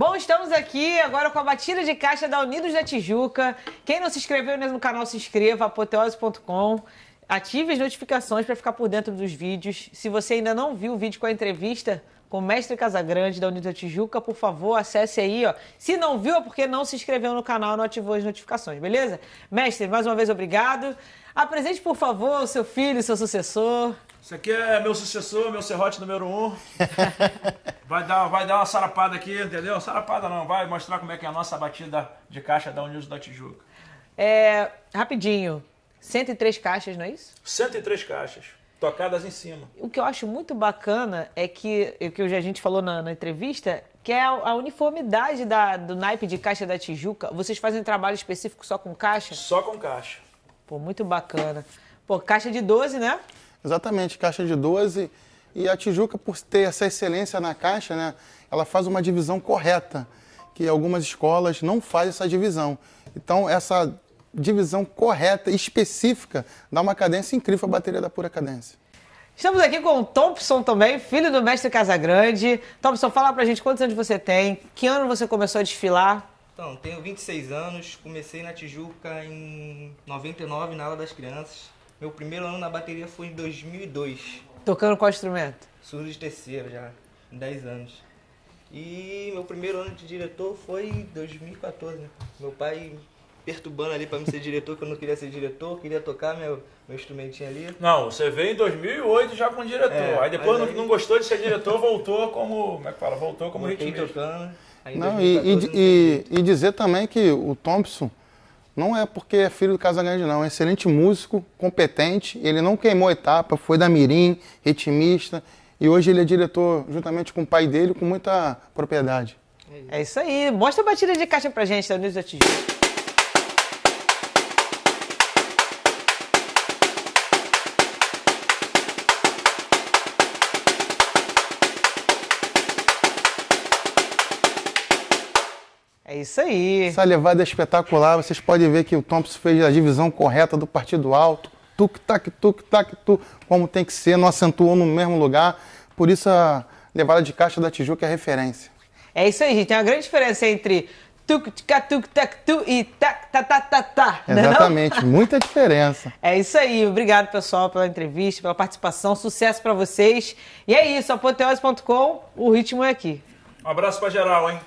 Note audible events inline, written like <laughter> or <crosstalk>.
Bom, estamos aqui agora com a batida de caixa da Unidos da Tijuca. Quem não se inscreveu no canal, se inscreva, apoteose.com. Ative as notificações para ficar por dentro dos vídeos. Se você ainda não viu o vídeo com a entrevista, com Mestre Casagrande da Unida Tijuca. Por favor, acesse aí, ó. Se não viu, é porque não se inscreveu no canal, não ativou as notificações, beleza? Mestre, mais uma vez, obrigado. Apresente, por favor, o seu filho, seu sucessor. Isso aqui é meu sucessor, meu serrote número um. <laughs> Vai dar, vai dar uma sarapada aqui, entendeu? Sarapada não, vai mostrar como é que é a nossa batida de caixa da Unidos da Tijuca. É, rapidinho, 103 caixas, não é isso? 103 caixas tocadas em cima. O que eu acho muito bacana é que, é o que a gente falou na, na entrevista, que é a, a uniformidade da, do naipe de caixa da Tijuca. Vocês fazem trabalho específico só com caixa? Só com caixa. Pô, muito bacana. Pô, caixa de 12, né? Exatamente, caixa de 12. E a Tijuca, por ter essa excelência na caixa, né, ela faz uma divisão correta, que algumas escolas não fazem essa divisão. Então, essa divisão correta, específica, dá uma cadência incrível a bateria da pura cadência. Estamos aqui com o Thompson também, filho do mestre Casagrande. Thompson, fala pra gente quantos anos você tem, que ano você começou a desfilar? Então, tenho 26 anos, comecei na Tijuca em 99, na aula das crianças. Meu primeiro ano na bateria foi em 2002. Tocando qual instrumento? Surdo de terceiro já, em 10 anos. E meu primeiro ano de diretor foi em 2014, né? Meu pai perturbando ali para me ser diretor, que eu não queria ser diretor, queria tocar meu, meu instrumentinho ali. Não, você veio em 2008 já com diretor. É, aí depois aí... Não, gostou de ser diretor, voltou como. Como é que fala? Voltou como ritmista. tocando. Né? Não, e, e, e, dizer também que o Thompson não é porque é filho do Casagrande, não. É um excelente músico, competente. Ele não queimou etapa, foi da Mirim, ritmista. E hoje ele é diretor, juntamente com o pai dele, com muita propriedade. É isso é aí. Mostra a batida de caixa pra gente, Danilo News É isso aí. Essa levada é espetacular. Vocês podem ver que o Thompson fez a divisão correta do partido alto. Tuk-tac, tuk-tac, tu, como tem que ser, não acentuou no mesmo lugar. Por isso a levada de caixa da Tijuca é referência. É isso aí, gente. Tem uma grande diferença entre tuk tica tuk tac tu e tac ta ta ta ta. É Exatamente, muita diferença. <laughs> É isso aí. Obrigado, pessoal, pela entrevista, pela participação. Sucesso para vocês. E é isso, apoteose.com, o ritmo é aqui. Um abraço para geral, hein?